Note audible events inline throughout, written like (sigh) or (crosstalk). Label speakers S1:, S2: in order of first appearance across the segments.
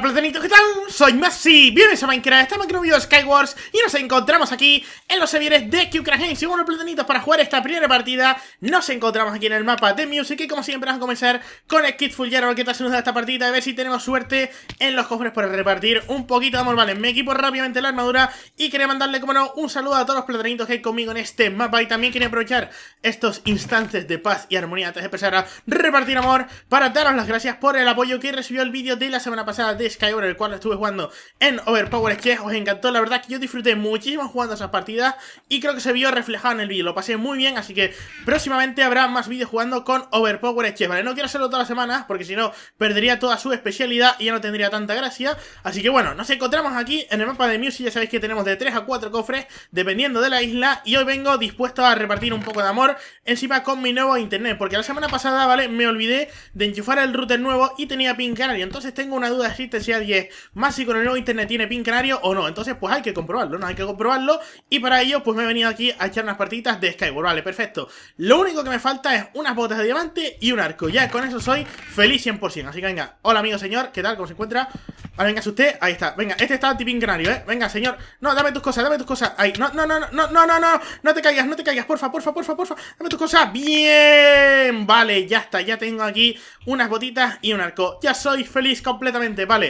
S1: platanitos, ¿qué tal? Soy Messi. bienvenidos a Minecraft, estamos aquí en un video de Skywars y nos encontramos aquí en los servidores de QCrash según los platanitos, para jugar esta primera partida nos encontramos aquí en el mapa de Music y como siempre vamos a comenzar con el Kit Full Yarrow que te da esta partida a ver si tenemos suerte en los cofres para repartir un poquito de amor Vale, me equipo rápidamente la armadura y quería mandarle como no un saludo a todos los platanitos que hay conmigo en este mapa y también quería aprovechar estos instantes de paz y armonía antes de empezar a repartir amor para daros las gracias por el apoyo que recibió el vídeo de la semana pasada de Skyward, el cual estuve jugando en Overpower que os encantó, la verdad que yo disfruté muchísimo jugando esas partidas y creo que se vio reflejado en el vídeo, lo pasé muy bien, así que próximamente habrá más vídeos jugando con Overpower Chess, ¿vale? No quiero hacerlo todas las semanas porque si no perdería toda su especialidad y ya no tendría tanta gracia, así que bueno, nos encontramos aquí en el mapa de Music, ya sabéis que tenemos de 3 a 4 cofres dependiendo de la isla y hoy vengo dispuesto a repartir un poco de amor encima con mi nuevo internet, porque la semana pasada, ¿vale? Me olvidé de enchufar el router nuevo y tenía pin y entonces tengo una duda si te este si alguien más si con el nuevo internet tiene pin canario o no. Entonces, pues hay que comprobarlo, ¿no? Hay que comprobarlo. Y para ello, pues me he venido aquí a echar unas partiditas de Skyward. Vale, perfecto. Lo único que me falta es unas botas de diamante y un arco. Ya con eso soy feliz 100%. Así que venga, hola amigo señor, ¿qué tal? ¿Cómo se encuentra? Vale, venga, usted, ahí está. Venga, este está anti-pin canario, ¿eh? Venga, señor. No, dame tus cosas, dame tus cosas. Ahí, no, no, no, no, no, no, no, no, no te caigas, no te caigas, porfa, porfa, porfa, porfa. Dame tus cosas. Bien, vale, ya está, ya tengo aquí unas botitas y un arco. Ya soy feliz completamente, vale.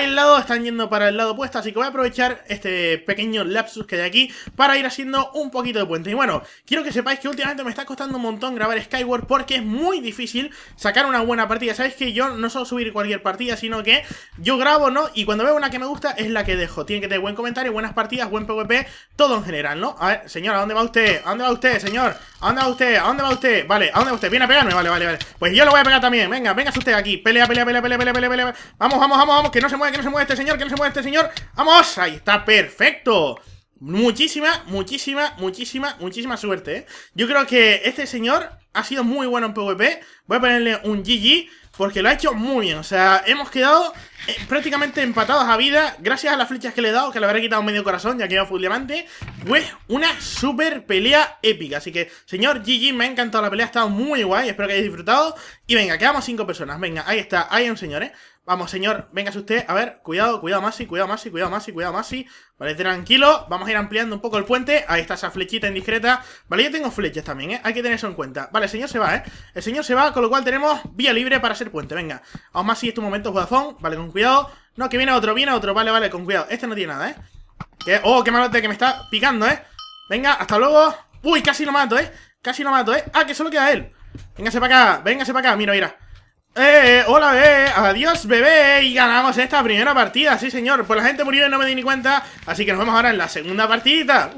S1: al lado, están yendo para el lado opuesto, así que voy a aprovechar este pequeño lapsus que hay aquí para ir haciendo un poquito de puente. Y bueno, quiero que sepáis que últimamente me está costando un montón grabar Skyward porque es muy difícil sacar una buena partida. Sabéis que yo no solo subir cualquier partida, sino que yo grabo, ¿no? Y cuando veo una que me gusta es la que dejo. Tiene que tener buen comentario, buenas partidas, buen PvP, todo en general, ¿no? A ver, señor, ¿a dónde va usted? ¿A dónde va usted, señor? ¿A dónde va usted? ¿A dónde va usted? Vale, ¿a dónde va usted? Viene a pegarme, vale, vale, vale. Pues yo lo voy a pegar también. Venga, venga usted aquí. Pelea, pelea, pelea, pelea, pelea, pelea, pelea. Vamos, vamos, vamos, vamos, que no se que no se mueva este señor, que no se mueva este señor. ¡Vamos! Ahí está, perfecto. Muchísima, muchísima, muchísima, muchísima suerte, eh. Yo creo que este señor ha sido muy bueno en PvP. Voy a ponerle un GG porque lo ha hecho muy bien. O sea, hemos quedado eh, prácticamente empatados a vida Gracias a las flechas que le he dado, que le habré quitado medio corazón Ya que iba full diamante Pues una super pelea épica Así que, señor GG, me ha encantado la pelea Ha estado muy guay, espero que hayáis disfrutado Y venga, quedamos cinco personas, venga, ahí está Ahí hay un señor, eh Vamos, señor, véngase usted A ver, cuidado, cuidado más cuidado más cuidado más cuidado más Vale, tranquilo Vamos a ir ampliando un poco el puente Ahí está esa flechita indiscreta Vale, yo tengo flechas también, eh Hay que tener eso en cuenta Vale, el señor se va, eh El señor se va, con lo cual tenemos vía libre para hacer puente Venga, aún más si es tu momento, Vale, con cuidado. No, que viene otro, viene otro. Vale, vale, con cuidado. Este no tiene nada, ¿eh? Oh, qué malote que me está picando, ¿eh? Venga, hasta luego. Uy, casi lo mato, ¿eh? Casi lo mato, ¿eh? Ah, que solo queda él. Véngase para acá, véngase para acá. Mira, mira. Eh, eh hola, bebé. Eh. Adiós, bebé. Y ganamos esta primera partida, sí, señor. Pues la gente murió y no me di ni cuenta. Así que nos vemos ahora en la segunda partidita.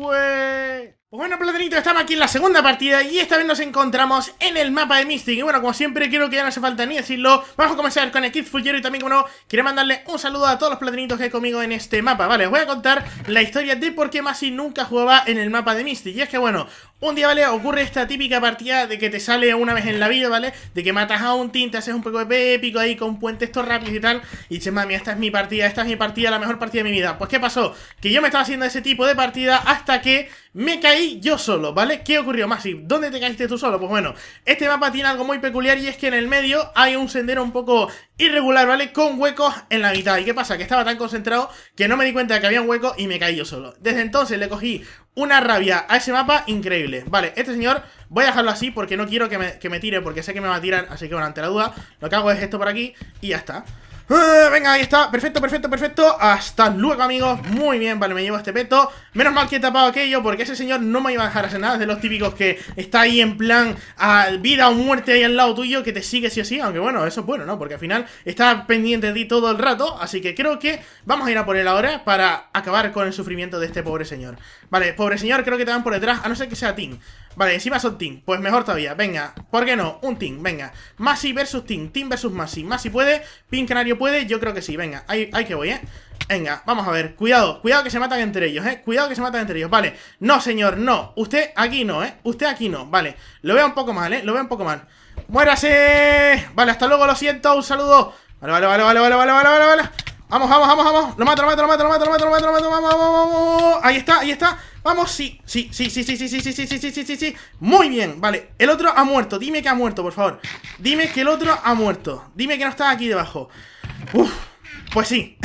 S1: Pues bueno, Platanito, estamos aquí en la segunda partida y esta vez nos encontramos en el mapa de Mystic. Y bueno, como siempre, creo que ya no hace falta ni decirlo. Vamos a comenzar con el Kid y también, como no, quiero mandarle un saludo a todos los platanitos que hay conmigo en este mapa. Vale, os voy a contar la historia de por qué Masi nunca jugaba en el mapa de Mystic. Y es que, bueno, un día, ¿vale? Ocurre esta típica partida de que te sale una vez en la vida, ¿vale? De que matas a un team, te haces un poco de épico ahí con puentes estos rápidos y tal. Y dices, mami, esta es mi partida, esta es mi partida, la mejor partida de mi vida. Pues, ¿qué pasó? Que yo me estaba haciendo ese tipo de partida hasta que me caí yo solo, ¿vale? ¿Qué ocurrió, si ¿Dónde te caíste tú solo? Pues bueno, este mapa tiene algo muy peculiar y es que en el medio hay un sendero un poco irregular, ¿vale? Con huecos en la mitad. ¿Y qué pasa? Que estaba tan concentrado que no me di cuenta de que había un hueco y me caí yo solo. Desde entonces le cogí una rabia a ese mapa increíble. Vale, este señor voy a dejarlo así porque no quiero que me, que me tire porque sé que me va a tirar, así que bueno, ante la duda, lo que hago es esto por aquí y ya está. Eh, venga, ahí está, perfecto, perfecto, perfecto Hasta luego, amigos, muy bien, vale, me llevo este peto Menos mal que he tapado aquello Porque ese señor no me iba a dejar hacer nada de los típicos que está ahí en plan a Vida o muerte ahí al lado tuyo, que te sigue si o sí Aunque bueno, eso es bueno, ¿no? Porque al final Está pendiente de ti todo el rato, así que creo que Vamos a ir a por él ahora para acabar Con el sufrimiento de este pobre señor Vale, pobre señor, creo que te van por detrás, a no ser que sea Tim Vale, encima son team, pues mejor todavía, venga, ¿por qué no? Un team, venga Masi versus team, team versus Masi, Masi puede, Pin Canario puede, yo creo que sí, venga, ahí, ahí que voy, ¿eh? Venga, vamos a ver, cuidado, cuidado que se matan entre ellos, ¿eh? Cuidado que se matan entre ellos, vale No, señor, no, usted aquí no, ¿eh? Usted aquí no, vale, lo veo un poco mal, ¿eh? Lo veo un poco mal ¡Muérase! Vale, hasta luego, lo siento, un saludo Vale, vale, vale, vale, vale, vale, vale, vale, vale Vamos, vamos, vamos, vamos Lo mato, lo mato, lo mato, lo mato, lo mato, lo mato, lo mato, vamos, Ahí está, ahí está Vamos, sí, sí, sí, sí, sí, sí, sí, sí, sí, sí, sí, sí, sí, Muy bien, vale. El otro ha muerto. Dime que ha muerto, por favor. Dime que el otro ha muerto. Dime que no está aquí debajo. Uf. Pues sí,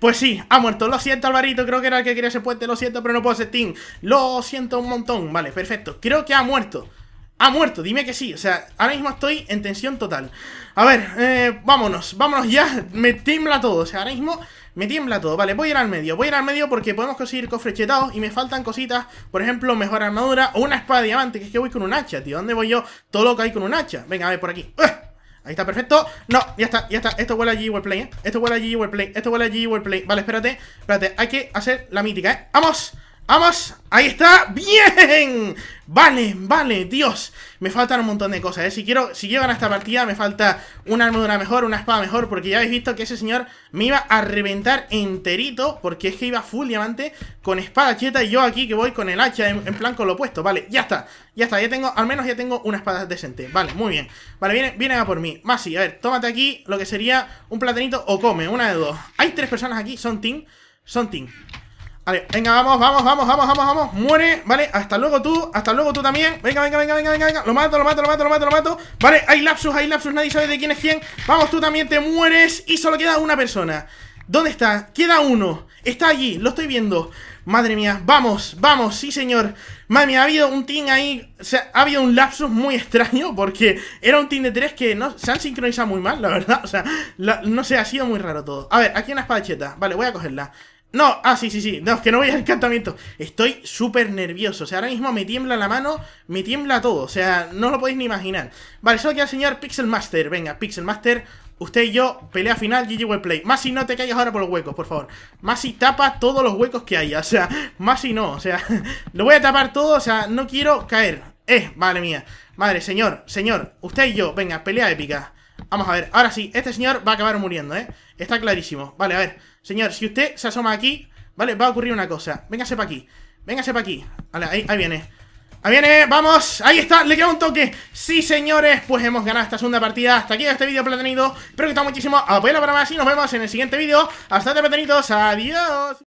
S1: pues sí, ha muerto. Lo siento, Alvarito, creo que era el que quería ese puente. Lo siento, pero no puedo ser team. Lo siento un montón. Vale, perfecto. Creo que ha muerto. Ha muerto, dime que sí. O sea, ahora mismo estoy en tensión total. A ver, eh, vámonos, vámonos ya. Me timbla todo. O sea, ahora mismo me tiembla todo, vale, voy a ir al medio Voy a ir al medio porque podemos conseguir cofres chetados Y me faltan cositas, por ejemplo, mejor armadura O una espada de diamante, que es que voy con un hacha, tío ¿Dónde voy yo? Todo lo que hay con un hacha Venga, a ver, por aquí Ahí está, perfecto No, ya está, ya está Esto huele allí, play, ¿eh? Esto huele allí, play Esto huele allí, play Vale, espérate Espérate, hay que hacer la mítica, ¿eh? ¡Vamos! ¡Vamos! ¡Ahí está! ¡Bien! Vale, vale, Dios Me faltan un montón de cosas, ¿eh? Si quiero, si llegan a esta partida me falta una armadura mejor, una espada mejor Porque ya habéis visto que ese señor me iba a reventar enterito Porque es que iba full diamante con espada cheta Y yo aquí que voy con el hacha en, plan con lo opuesto Vale, ya está, ya está, ya tengo, al menos ya tengo una espada decente Vale, muy bien Vale, viene, viene a por mí más Masi, a ver, tómate aquí lo que sería un platanito o come, una de dos Hay tres personas aquí, son team, son team Vale, venga, vamos, vamos, vamos, vamos, vamos, vamos Muere, vale, hasta luego tú, hasta luego tú también Venga, venga, venga, venga, venga, Lo mato, lo mato, lo mato, lo mato, lo mato Vale, hay lapsus, hay lapsus, nadie sabe de quién es quién Vamos, tú también te mueres Y solo queda una persona ¿Dónde está? Queda uno Está allí, lo estoy viendo Madre mía, vamos, vamos, sí señor Madre mía, ha habido un team ahí O sea, ha habido un lapsus muy (laughs) extraño Porque era un team de tres que no, se han sincronizado muy mal, la verdad O sea, no sé, ha sido muy raro todo A ver, aquí una espadacheta Vale, voy a cogerla no, ah, sí, sí, sí. No, es que no voy al encantamiento. Estoy súper nervioso. O sea, ahora mismo me tiembla la mano, me tiembla todo. O sea, no lo podéis ni imaginar. Vale, solo queda enseñar Pixel Master. Venga, Pixel Master, usted y yo, pelea final, GG Webplay. Masi, no te calles ahora por los huecos, por favor. más Masi, tapa todos los huecos que haya. O sea, más si no. O sea, (laughs) lo voy a tapar todo. O sea, no quiero caer. Eh, madre mía. Madre, señor, señor, usted y yo, venga, pelea épica. Vamos a ver, ahora sí, este señor va a acabar muriendo, ¿eh? Está clarísimo. Vale, a ver. Señor, si usted se asoma aquí, ¿vale? Va a ocurrir una cosa. Véngase para aquí. Véngase para aquí. Vale, ahí, viene. Ahí viene, vamos, ahí está, le queda un toque Sí señores, pues hemos ganado esta segunda partida Hasta aquí este vídeo tenido Espero que está muchísimo, Apoyo para más y nos vemos en el siguiente vídeo Hasta de platanitos, adiós